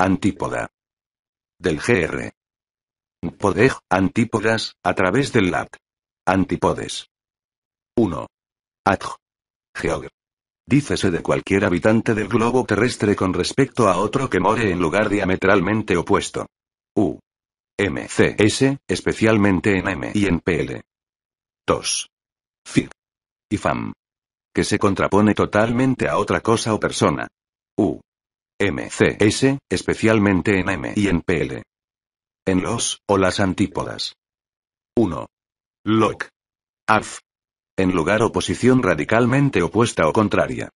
Antípoda. Del GR. Podej, antípodas, a través del lat. Antípodes. 1. Adj. Geog. Dícese de cualquier habitante del globo terrestre con respecto a otro que more en lugar diametralmente opuesto. U. MCS, especialmente en M y en PL. 2. Y IFAM. Que se contrapone totalmente a otra cosa o persona. MCS, especialmente en M y en PL. En los, o las antípodas. 1. LOC. AF. En lugar o posición radicalmente opuesta o contraria.